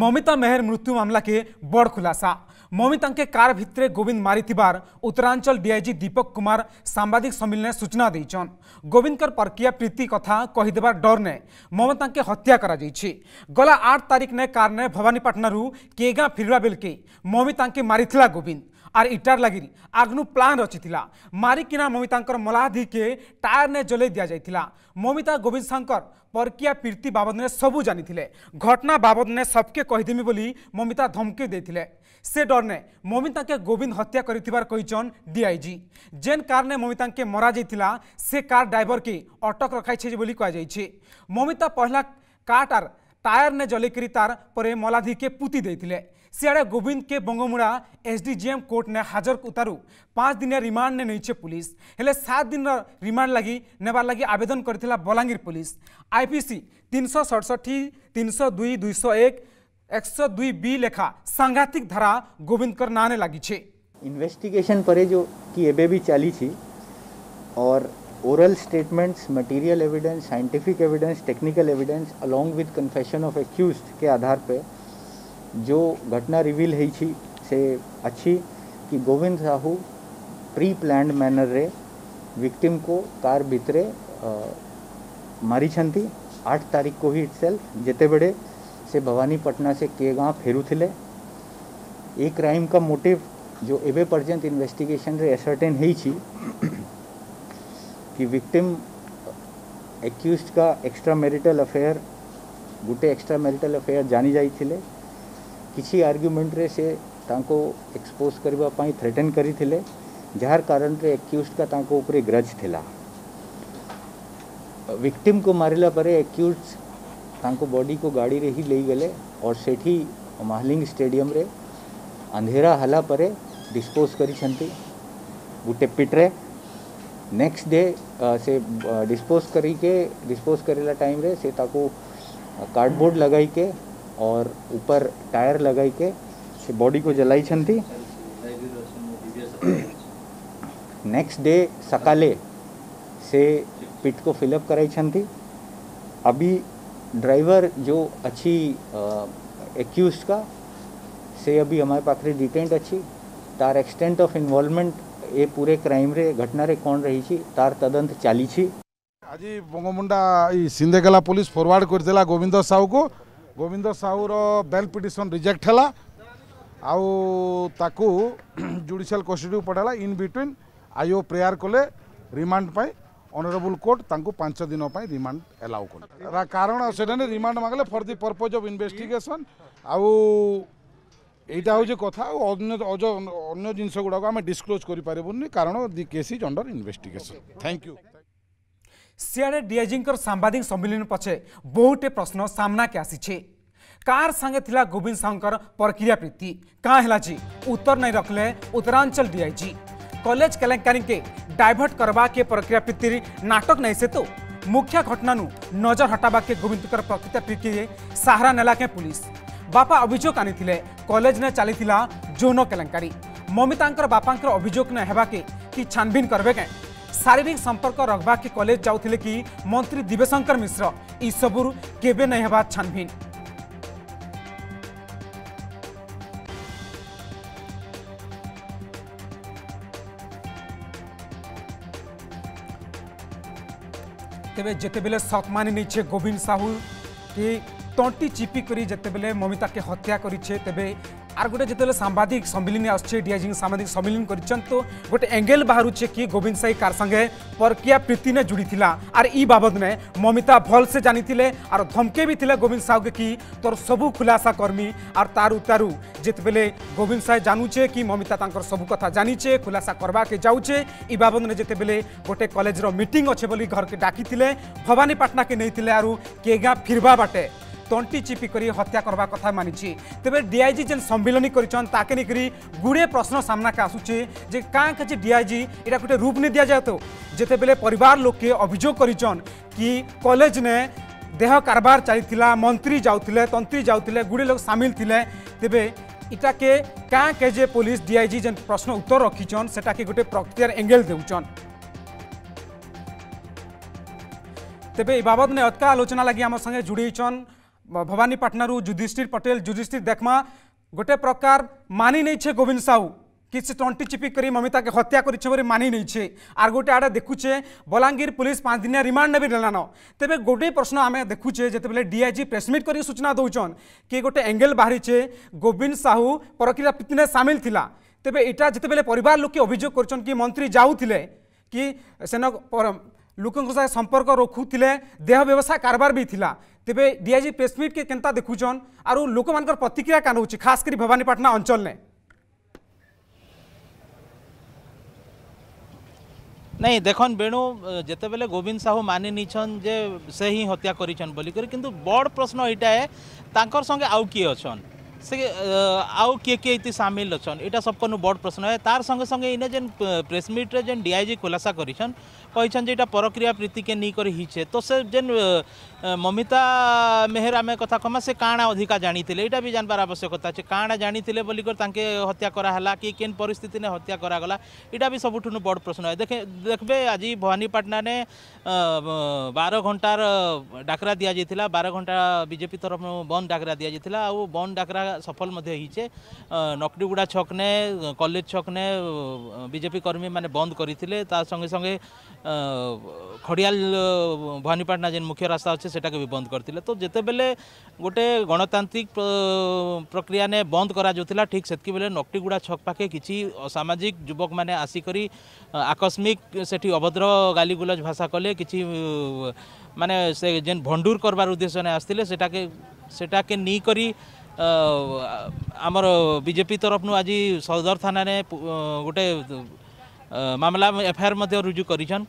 ममिता मेहर मृत्यु मामला के बड़ खुलासा ममिता के कार भितर गोविंद मारी उत्तरांचल डीआईजी दीपक कुमार सांबादिक सम्मेलन सूचना देचन गोविंद प्रक्रिया प्रीति कथा कहीदेवार डर ने ममता के हत्या कर गला आठ तारीख ने कार ने भवानीपाटन केगा फिर बेलके ममिता के मारी गोविंद आर इटार लगी आग्नु प्लां रची मारिकिना ममितांकर मलाधिके टायर ने जलै दि जाता ममिता गोविंद शंकर परकिया पीर्ति बाबद में सबू जानी घटना बाबद में सबके कहीदेमी बोली ममिता धमकी देते से डर ने ममिता के गोविंद हत्या कर डीआईजी जेन कार ने ममिता के मरा जाता से कार ड्राइवर के अटक रखाई बोली कह ममिता पहला कारटार टायर ने जलिकी तार पर मलाधी पुति देते सियाड़े गोविंद के बंगमुड़ा एम कोर्ट ने हाजर उतारू पाँच दिन रिमांड ने नहींचे पुलिस हेले सात दिन रिमांड लगी नेबार लगी आवेदन कर बलांगीर पुलिस आईपीसी तीन सौ सड़सठी तीन सौ दुई दुई सौ एक एक सौ दुई बी लेखा सांघातिक धारा गोविंद ना ने लगी इन्वेस्टिगेशन पर जो कि एबे भी चली थी और oral statements material evidence scientific evidence technical evidence along with confession of accused के आधार पर जो घटना रिविल होई से अच्छी कि Govind Sahu pre plan manner रे विक्टिम को कार भितरे मारी आठ तारीख को ही इटसेल्फ बड़े से पटना से के गाँव फेरुले ये क्राइम का मोटिव जो एवे पर्यंत इन्वेस्टिगेशन रे एसर्टेन होई कि विक्टिम एक्यूज का एक्स्ट्रा मेरिटल अफेयर गोटे एक्स्ट्रा मेरिटल अफेयर जानी जाइए किसी आर्ग्युमेंट से एक्सपोज करने थ्रेटेन करते जार कारण एक्यूज का ग्रज था विक्टिम को मारा पर एक्यूज ताको बॉडी को गाड़ी रे ही ले गले और सेठी महालिंग स्टेडियम रे अंधेरा हला परे डिस्पोज कर गोटे पिट्रे नेक्स्ट डे से डिस्पोज करी के डिस्पोज करेला टाइम रे से ताको कार्डबोर्ड लगाई के और ऊपर टायर लगाई के से बॉडी को जलाई छंती नेक्स्ट डे सकाले से पिट को फिलअप कराई छंती अभी ड्राइवर जो अच्छी एक्यूज का से अभी हमारे पास डिटेंट अच्छी तार एक्सटेंट ऑफ इन्वॉल्वमेंट ये पूरे क्राइम रे घटना रे कौन रही छी तार तदंत चली छी आज बंगमुंडा सिंधेगला पुलिस फरवर्ड कर गोविंद साहू को ଗୋବିନ୍ଦ ସାହୁର ବେଲ୍ ପିଟିସନ୍ ରିଜେକ୍ଟ ହେଲା ଆଉ ତାକୁ ଜୁଡ଼ିସିଆଲ୍ କଷ୍ଟଡ଼ିକୁ ପଠାଇଲା ଇନ୍ ବିଟୱିନ୍ ଆଇଓ ପ୍ରେୟାର କଲେ ରିମାଣ୍ଡ ପାଇଁ অনরেবল কোর্ট তাঁকু পাঁচ দিন রিমান্ড এলাও কলে কারণ সেটা নিয়ে রিমান্ড মাগলে for the purpose of investigation আউ এইটা হচ্ছে কথা অন্য অন্য জিনিসগুলো আমি ডিসক্লোজ করে পারবুনি কারণ the case is under investigation thank you सियाड़े डीआईजी सांबादिक सम्मिलन पछे बहुटे प्रश्न सामना के आसी कार सांगे थिला गोविंद साहूं प्रक्रिया प्रीति कहला जी उत्तर नहीं रखले उत्तरांचल डीआईजी कलेज के के डायभर्ट करवा के प्रक्रिया प्रीति नाटक नहीं से तो मुख्य घटना नजर हटावा के गोविंद प्रक्रिया प्रीति साहारा नेला के पुलिस बापा अभोग आनी कलेज ने चली जौन केमिता बापा अभिजोग ने हेबाके कि छानबीन करवे क्या शारीरिक संपर्क रखवाके कलेज जा कि मंत्री दिव्यशंकर मिश्र यूर के छानभिन तेरे जितेबले मानि नहीं गोविंद साहू कि तंटी चिपी कर जितेबले ममिता के हत्या करे तेरे আর গোটে যেত সাংবাদিক সম্মিলন আসছে ডিআইজি সাংবাদিক সম্মিলন করছেন তো গোটে এঙ্গেল বাহুছে কি গোবিন্দ সাই কার সঙ্গে পরকিয়া প্রীতি নে জুড়ি আর ই বাবদ নে মমিতা ভলসে জানিলে আর ধমকে বি গোবিন্দ সাউকে কি তোর সবু খুলাসা কর্মী আর তার উত্তারু যেতবে গোবিন্দ সাই জানুছে কি মমিতা তাঁর সবু কথা জানিছে খুলাসা করবাকে যাউছে ই বাবদ নে যেতবে গোটে কলেজর মিটিং অছে বলে ঘরকে ডাকি ভবানী পাটনাকে নিয়ে আর কে কেগা ফিরবা বাটে তন্টি চিপি করে হত্যা করা কথা মানিছি তবে ডিআইজি যে সম্মিলনী করেছেন তাকে নিকি গুড়ে প্রশ্ন সামনাকে আসুচি যে কাঁ কাছে ডিআইজি এটা গোটে রূপ নিয়ে দিয়া যায় তো যেতবে পরিবার লোকে অভিযোগ করেছেন কি কলেজ নে দেহ কারবার চাই মন্ত্রী যাওলে তন্ত্রী যাওলে গুড়ে লোক সামিল লে তবে এটাকে কাঁ কে যে পুলিশ ডিআইজি যে প্রশ্ন উত্তর রখিছন সেটাকে গোটে প্রক্রিয়ার এঙ্গেল দেউছন তবে এই বাবদ অতকা আলোচনা লাগি আমার সঙ্গে যুড়েছেন भवानीपाटणु जुधिष्ठिर पटेल जुधिष्ठिर देखमा गोटे प्रकार मानि नहीं छे गोविंद साहू किसी तंटी चिपिक कर ममिता के हत्या कर मानि नहीं छे आर गोटे आड़े देखुचे बलांगीर पुलिस पाँच दिनिया रिमांड भी नेलान तेरे गोटे प्रश्न आम देखुचे जो डीआईजी प्रेसमिट कर सूचना दौन कि गोटे एंगेल बाहरीचे गोविंद साहू परक्रिया पीतने सामिल थिला तेरे यहाँ जिते पर लोके अभियोग कर मंत्री जाऊले कि सेन ଲୋକଙ୍କ ସାଙ୍ଗେ ସମ୍ପର୍କ ରଖୁଥିଲେ ଦେହ ବ୍ୟବସାୟ କାରବାର ବି ଥିଲା ତେବେ ଡିଆଇଜି ପ୍ରେସମିଟ୍କେ କେନ୍ତା ଦେଖୁଛନ୍ ଆରୁ ଲୋକମାନଙ୍କର ପ୍ରତିକ୍ରିୟା କାଣ ହେଉଛି ଖାସ୍ କରି ଭବାନୀପାଟଣା ଅଞ୍ଚଳରେ ନାଇଁ ଦେଖନ୍ ବେଣୁ ଯେତେବେଳେ ଗୋବିନ୍ଦ ସାହୁ ମାନି ନେଇଛନ୍ ଯେ ସେ ହିଁ ହତ୍ୟା କରିଛନ୍ ବୋଲିକରି କିନ୍ତୁ ବଡ଼ ପ୍ରଶ୍ନ ଏଇଟା ତାଙ୍କର ସଙ୍ଗେ ଆଉ କିଏ ଅଛନ୍ से आउ किए किए ये सामिल अच्छन यहाँ सबको बड़ प्रश्न है तार संगे संगे इन्हें जेन प्रेस मिट्रे जेन डीआईजी खुलासा करीछन कहीछन जेटा प्रक्रिया प्रीति के नहीं कर हिचे तो से जेन ममिता मेहर आम कथा कमा से काणा अधिका जानी यहाँ भी जानबार आवश्यकता अच्छे काणा जानी बोलिकर हत्या कराला कि केन परिस्थिति ने हत्या करागला यहाँ भी सबुठ बड़ प्रश्न है देखे देखे आज भवानीपाटना ने बार घंटार डाकरा दि जाता बार घंटा बीजेपी तरफ बंद डाकरा दि जाता आ बंद डाकरा ଏଇଟା ସଫଲ ମଧ୍ୟ ହେଇଛେ ନକଡ଼ିଗୁଡ଼ା ଛକନେ କଲେଜ ଛକନେ ବିଜେପି କର୍ମୀମାନେ ବନ୍ଦ କରିଥିଲେ ତା ସଙ୍ଗେ ସଙ୍ଗେ ଖଡ଼ିଆଲ ଭବାନୀପାଟଣା ଯେନ୍ ମୁଖ୍ୟ ରାସ୍ତା ଅଛେ ସେଟାକୁ ବି ବନ୍ଦ କରିଥିଲେ ତ ଯେତେବେଳେ ଗୋଟେ ଗଣତାନ୍ତ୍ରିକ ପ୍ରକ୍ରିୟାନେ ବନ୍ଦ କରାଯାଉଥିଲା ଠିକ୍ ସେତିକି ବେଳେ ନକଟିଗୁଡ଼ା ଛକ ପାଖେ କିଛି ଅସାମାଜିକ ଯୁବକମାନେ ଆସିକରି ଆକସ୍ମିକ ସେଠି ଅଭଦ୍ର ଗାଲିଗୁଲଜ ଭାଷା କଲେ କିଛି ମାନେ ସେ ଯେନ୍ ଭଣ୍ଡୁର କରବାର ଉଦ୍ଦେଶ୍ୟ ଆସିଥିଲେ ସେଟାକେ ସେଟାକେ ନେଇକରି ଆମର ବିଜେପି ତରଫରୁ ଆଜି ସଦର ଥାନାରେ ଗୋଟେ ମାମଲା ଏଫଆଇଆର୍ ମଧ୍ୟ ରୁଜୁ କରିଛନ୍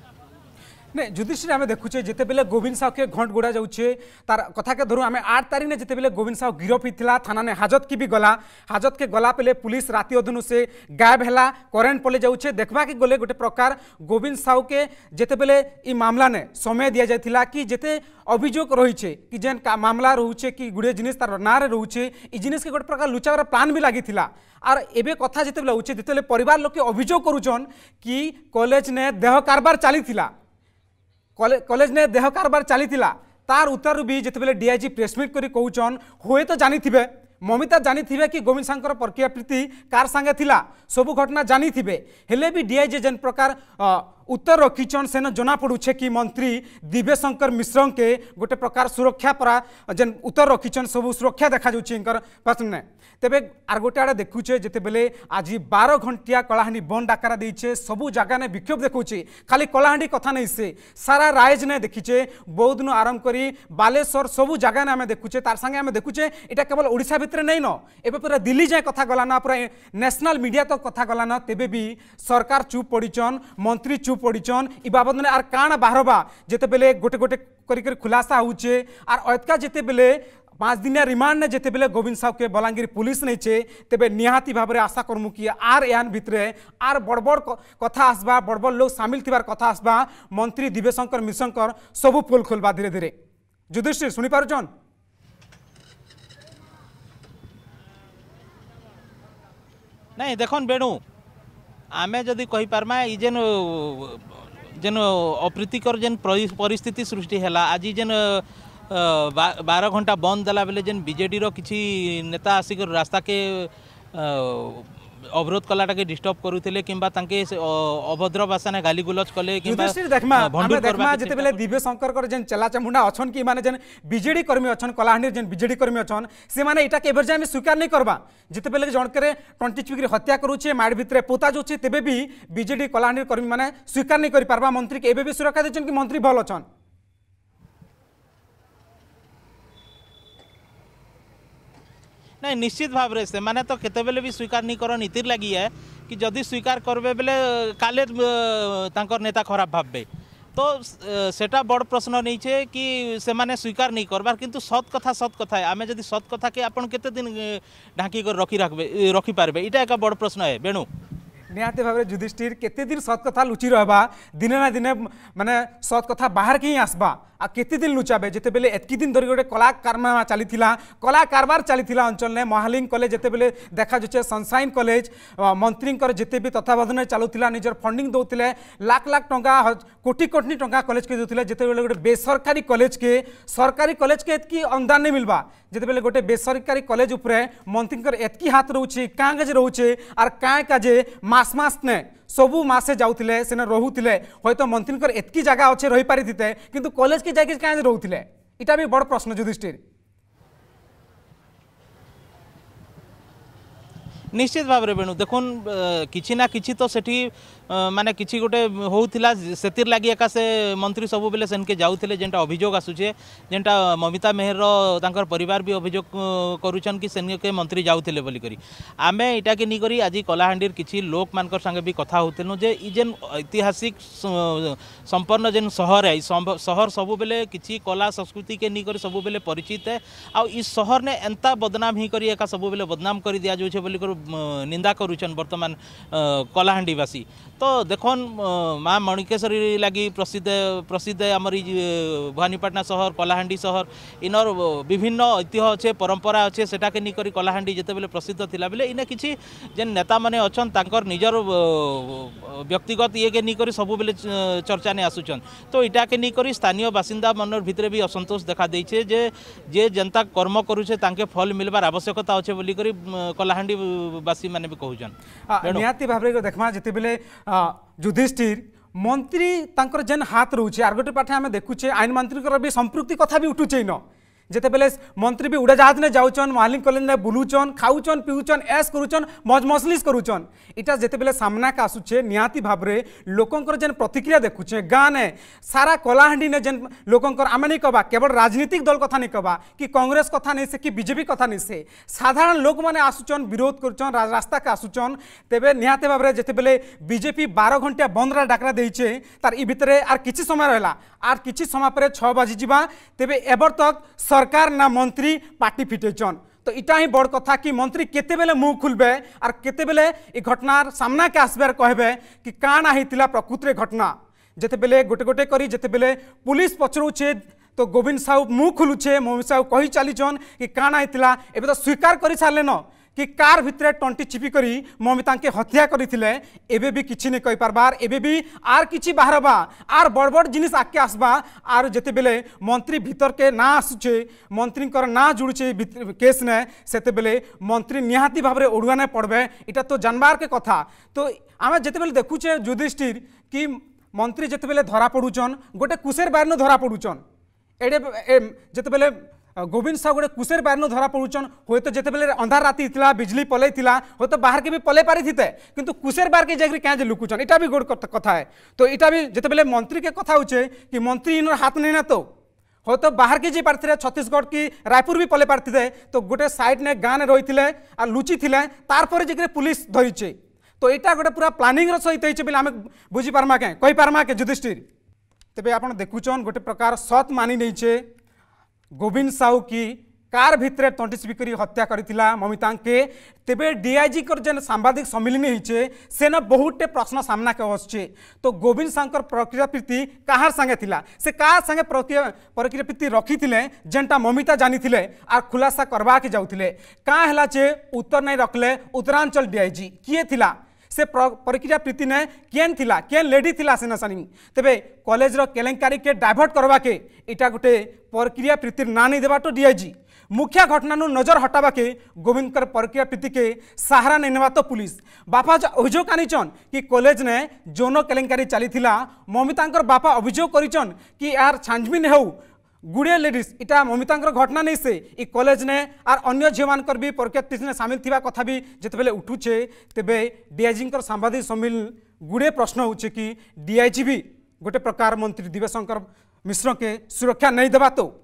ने जुधिष्ठिर आम देखुचे जितेबले गोविंद साहु के घंट गोड़ा जाऊे तार कथा के धरू आम आठ तारीख ने जितेबले गोविंद साहु गिरफ थाना ने हाजत की भी गला हाजत के गला पे पुलिस रात अधुनु से गायब है करेन्ट पले जाऊे देखा कि गले गोटे प्रकार गोविंद साहु के जितेबले इ मामला ने समय दि जाता कि जिते अभियोग रही कि जेन मामला रोचे कि गुड़े जिनिस तार ना रोचे ये जिनिस के गोटे प्रकार लुचावर प्लान भी लगी आर एबे कथा जिते होचे जिते परिवार लोके अभियोग करुचन कि कॉलेज ने देह कारबार चली কলেজ নে দেহ কারবার চালি তার উত্তর বি যেতবে ডিআইজি প্রেসমিট করে কৌছন হুয়ে তো জানিথিবে মমিতা জানিথিবে কি গোবিন্দ সাঙ্কর প্রক্রিয়া প্রীতি কার সাঙ্গে লা সবু ঘটনা জানিথিবে হলে বি ডিআইজি যেন প্রকার उत्तर रखिछन सेन जना पड़ुछे कि मंत्री दिव्यशंकर मिश्र के गोटे प्रकार सुरक्षा परा जेन उत्तर रखिछन सब सुरक्षा देखा जाकर पासन ने तेरे आर गोटे आड़े देखुचे जितेबले आज बार घंटिया कलाहांडी बंद आकार दे सबू जगह ने विक्षोभ देखुचे खाली कलाहांडी कथा नहीं से सारा राइज ने देखीचे बौद्ध आरंभ कर बालेश्वर सबू जगह ने आम देखुचे तार आम देखुचे यहाँ केवल ओडा भितर नहीं न एवं पूरा दिल्ली जाए कथ गलाना पूरा न्यासनाल मीडिया तो कथ गलाना तेबी सरकार चुप पड़ीचन मंत्री चुप চুপ পড়িছন ই বাবদনে আর কাণ বাহরবা যেতবেলে গোটে গোটে করি খুলাসা হচ্ছে আর অতকা যেতবেলে পাঁচ দিনিয়া রিমান্ডে যেতবেলে গোবিন্দ সাউকে বলাঙ্গীর পুলিশ নেইছে তেবে নিহাতি ভাবে আশা করমু কি আর এহান ভিতরে আর বড় বড় কথা আসবা বড় বড় লোক সামিল থিবার কথা আসবা মন্ত্রী দিবেশঙ্কর মিশঙ্কর সবু পোল খোলবা ধীরে ধীরে যুধিষ্ঠির শুনিপারুছন ନାଇଁ দেখুন বেণু ଆମେ ଯଦି କହିପାର୍ମା ଇ ଯେନ୍ ଯେନ୍ ଅପ୍ରୀତିକର ଯେନ୍ ପରିସ୍ଥିତି ସୃଷ୍ଟି ହେଲା ଆଜି ଯେନ୍ ବାର ଘଣ୍ଟା ବନ୍ଦ ଦେଲା ବେଲେ ଯେନ୍ ବିଜେଡ଼ିର କିଛି ନେତା ଆସିକରି ରାସ୍ତାକେ অবরোধ কলাটাকে ডিস্টর্ব করুলে কিংবা তাকে অভদ্র ভাষায় গালিগুলজ কলে কিংবা দেখমা আমরা দেখমা যেতবেলে দিব্য শঙ্করকর যেন চেলাচামুন্ডা অছন কি মানে যেন বিজেডি কর্মী অছন কলাহান্ডির যেন বিজেডি কর্মী অছন সেমানে এটাকে এবার যে আমি স্বীকার নাই করবা যেতবেলে জনকরে টন্টি চুকিরে হত্যা করুছে মাড় ভিতরে পোতা যাচ্ছে তেবে বি বিজেডি কলাহান্ডির কর্মী মানে স্বীকার নাই করে পারবা মন্ত্রীকে এবে বি সুরক্ষা দিচ্ছেন কি মন্ত্রী ভাল অছন ନାଇଁ ନିଶ୍ଚିତ ଭାବରେ ସେମାନେ ତ କେତେବେଳେ ବି ସ୍ୱୀକାର ନି କରନ୍ ଇତିର୍ ଲାଗି ଏ କି ଯଦି ସ୍ୱୀକାର କରିବେ ବେଲେ କାଲେ ତାଙ୍କର ନେତା ଖରାପ ଭାବବେ ତ ସେଟା ବଡ଼ ପ୍ରଶ୍ନ ନେଇଛେ କି ସେମାନେ ସ୍ୱୀକାର ନେଇ କରବାର୍ କିନ୍ତୁ ସତ୍ କଥା ସତ୍ କଥା ଆମେ ଯଦି ସତ୍ କଥାକେ ଆପଣ କେତେ ଦିନ ଢାଙ୍କି କରି ରଖି ରଖବେ ରଖିପାରିବେ ଏଇଟା ଏକ ବଡ଼ ପ୍ରଶ୍ନ ହେ ବେଣୁ নিহতি ভাবে যুধিষ্ঠির কেতদিন সৎ কথা লুচি রহবা দিনে না দিনে মানে সৎ কথা বাহারকে হি আসবা आ केते दिन लुचाबे जेते बेले एतकी दिन धरी गोटे कला कारमा चलीथिला कला कारबार चली अंचल ने महालिंग कलेज जिते बेले देखा जचे सनसाइन कलेज मंत्री जिते भी तत्वावधान चलुथिला निजर फंडिंग दउथिले लाख लाख टंका कोटि कोटी टंका कलेज के दउथिले जेते बेले गोटे बेसरकारी कलेज के सरकारी कलेज के एतकी अनुदान नहीं मिलबा जेते बेले गोटे बेसरकारी कलेज ऊपर मंत्रींकर एतकी हाथ रोचे रहउछे कांगज रोचे आर क्या काजे मस मास ने সবু মাসে যাওলে সে রুলে হয়তো মন্ত্রী এতকি জায়গা অছে রহিপারিতে কিন্তু কলেজ কি যাই কাজ রুলে এটা বি বড় প্রশ্ন যুধিষ্ঠির ନିଶ୍ଚିତ ଭାବରେ ବେଣୁ ଦେଖୁନ୍ କିଛି ନା କିଛି ତ ସେଠି ମାନେ କିଛି ଗୋଟେ ହେଉଥିଲା ସେଥିର ଲାଗି ଏକା ସେ ମନ୍ତ୍ରୀ ସବୁବେଳେ ସେନ୍କେ ଯାଉଥିଲେ ଯେନ୍ଟା ଅଭିଯୋଗ ଆସୁଛେ ଯେନ୍ଟା ମମିତା ମେହେରର ତାଙ୍କର ପରିବାର ବି ଅଭିଯୋଗ କରୁଛନ୍ କି ସେନ୍କେ ମନ୍ତ୍ରୀ ଯାଉଥିଲେ ବୋଲିକରି ଆମେ ଏଇଟାକେ ନେଇକରି ଆଜି କଲାହାଣ୍ଡିର କିଛି ଲୋକମାନଙ୍କର ସାଙ୍ଗେ ବି କଥା ହେଉଥିଲୁ ଯେ ଇ ଯେନ୍ ଐତିହାସିକ ସମ୍ପନ୍ନ ଯେନ୍ ସହର ଏ ସହର ସବୁବେଳେ କିଛି କଲା ସଂସ୍କୃତିକେ ନେଇକରି ସବୁବେଳେ ପରିଚିତ ଆଉ ଇ ସହରନେ ଏନ୍ତା ବଦନାମ ହେଇକରି ଏକା ସବୁବେଳେ ବଦନାମ କରି ଦିଆଯାଉଛେ ବୋଲିକରି নিন্দা করুছেন বর্তমান কলাহান্ডিবাসী তো দেখুন মা মণিকেশ্বরী লাগি প্রসিদ্ধ প্রসিদ্ধ আমার ভবানীপাটনা সহর কলাহান্ডি সহর ইনর বিভিন্ন ঐতিহ্য অছে পরম্পরা অছে সেটাকে নিয়ে করে কলাহান্ডি যেতবে প্রসিদ্ধ লা বেলে ইনে কিছু যে নেতা মানে অছন তাঁকর নিজের ব্যক্তিগত ইয়েকে নিয়ে করে সবুবেলে চর্চা নিয়ে আসুছন তো এটাকে নিয়ে করে স্থানীয় বাসিন্দা মনের ভিতরে বি অসন্তোষ দেখা দিয়েছে যে যে যেনতা কর্ম করুছে তাঁকে ফল মিলবার আবশ্যকতা অছে বলি করে ବାସୀ ମାନେ ବି କହୁଛନ୍ ନିହାତି ଭାବରେ ଦେଖମା ଯେତେବେଳେ ଯୁଧିଷ୍ଠିର ମନ୍ତ୍ରୀ ତାଙ୍କର ଯେନ୍ ହାତ ରହୁଛି ଆର୍ ଗୋଟେ ପାଠେ ଆମେ ଦେଖୁଛେ ଆଇନ ମନ୍ତ୍ରୀଙ୍କର ବି ସମ୍ପୃକ୍ତି କଥା ବି ଉଠୁଛେ ନ যেতবে মন্ত্রী বি উড়াজাহাজ নে যাওছন মহালিং কলেজ নে বুলুছন খাউছন পিউছন এস করুছন মজ মজলিস করুছন এটা যেতবে সামনাকে আসুছে নিহতি ভাবে লোকর যে প্রতিক্রিয়া দেখুছে গাঁ নে সারা কলাহাঁডি নে যে লোকর আমি নেই কবা কেবল রাজনৈতিক দল কথা নেই কবা কি কংগ্রেস কথা নেই সে কি বিজেপি কথা নেই সে সাধারণ লোক মানে আসুছন বিরোধ করছন রাস্তাকে আসুছন তেবে নিহতি ভাবে যেতবে বিজেপি বার ঘণ্টিয়া বন্ধরা ডাকরা দিয়েছে তার ই ভিতরে আর কিছু সময় রহলা আর কিছু সময় পরে ছ বাজি যা তেবে এবর তক सरकार ना मंत्री पार्टी फिटेचन तो इटा ही बड़ कथा कि मंत्री केते बेले मुँह खुलबे आर के बेले घटनार सामना के आसबार कहबे कि काण होता प्रकृत घटना जेते बेले गोटे गोटे करी जेते पुलिस पचरोचे तो गोविंद साहू मुँह खुलुचे मोहित साहू कही चलीचन कि काण होता एवं तो स्वीकार कर सारे न କି କାର୍ ଭିତରେ ଟଣ୍ଟି ଚିପି କରି ମମି ତାଙ୍କେ ହତ୍ୟା କରିଥିଲେ ଏବେ ବି କିଛି ନେଇ କହିପାରବାର୍ ଏବେ ବି ଆର୍ କିଛି ବାହାରବା ଆର୍ ବଡ଼ ବଡ଼ ଜିନିଷ ଆଗ୍କେ ଆସବା ଆର୍ ଯେତେବେଲେ ମନ୍ତ୍ରୀ ଭିତରକେ ନା ଆସୁଛେ ମନ୍ତ୍ରୀଙ୍କର ନା ଜୁଡ଼ୁଛେ କେସ୍ ନେ ସେତେବେଲେ ମନ୍ତ୍ରୀ ନିହାତି ଭାବରେ ଓଡ଼ିଆ ନେ ପଢ଼ବେ ଇଟା ତ ଜାନବାର୍କେ କଥା ତ ଆମେ ଯେତେବେଲେ ଦେଖୁଛେ ଯୁଧିଷ୍ଠିର କି ମନ୍ତ୍ରୀ ଯେତେବେଲେ ଧରା ପଡ଼ୁଛନ୍ ଗୋଟେ କୁଶେର ବାରିନ ଧରା ପଡ଼ୁଛନ୍ ଏଡ଼େ ଯେତେବେଲେ গোবিন্দ সাউ গোটে কুশের বারিনু ধরা পড়ুছন হয়তো যেতবে অন্ধার রাতে লা বিজলি পলাই লা হয়তো বাহারকে বি পলাই পারিথিতে কিন্তু কুশের বারকে যাই কেন যে লুকুছন এটা বি গোট কথা তো এটা বি যেতবে মন্ত্রীকে কথা হচ্ছে কি মন্ত্রী ইনর হাত নেই না তো হয়তো বাহারকে যাই পারি ছত্তিশগড় কি রায়পুর বি পলাই পারিথিলে তো গোটে সাইড নে গাঁনে রইলে আর লুচি লে তারপরে যাই পুলিশ ধরিছে তো এটা গোটে পুরা প্লানিংর সহিত হয়েছে বলে আমি বুঝিপার্মা কে কইপার্মা কে যুধিষ্ঠির তবে আপনার দেখুছন গোটে প্রকার সৎ মানি নেইছে गोविंद साहू की कार भितर तंटी स्पीकर हत्या करता ममिता के तेरे डीआईजी कर जेन सांबादिक सम्मिलन होचे सेन बहुटे प्रश्न सामना के आसचे तो गोविंद साहर प्रक्रिया प्रीति कहार सागे थिला से कार सागे प्रक्रिया प्रक्रिया प्रीति रखी थे जेनटा ममिता जानी थे आ खुलासा करवाके जाऊे कहाँ है उत्तर नहीं रखले उत्तरांचल डीआईजी किए थिला से परीक्षा प्रीति ने किन थिला केन लेडी थिला सेना सानी तेबे कॉलेज रो केलेंकारी के डाइवर्ट करवा इटा गोटे प्रक्रिया प्रीतिर ना नहीं देवा तो डीआईजी मुख्य घटना नु नजर हटावा के गोविंद कर प्रीति के सहारा नहीं नेवा तो पुलिस बापा अभियोग आनीचन कि कॉलेज ने যৌন কেলেঙ্কারি চাল মমিতা বাপা অভিযোগ করেছেন কি আর ছাঞ্জমিন হেউ गुड़े लेडीज इटा ममिता घटना नहीं से इ कॉलेज ने आर अगर झील मानकर भी प्रक्रिया सामिल थी कथा भी जिते उठुचे तेरे डीआईजी सांबादिक सम्मिलन गुड़े प्रश्न हो डीआईजी भी गोटे प्रकार मंत्री दिव्यशंकर मिश्र के सुरक्षा नहीं देवा तो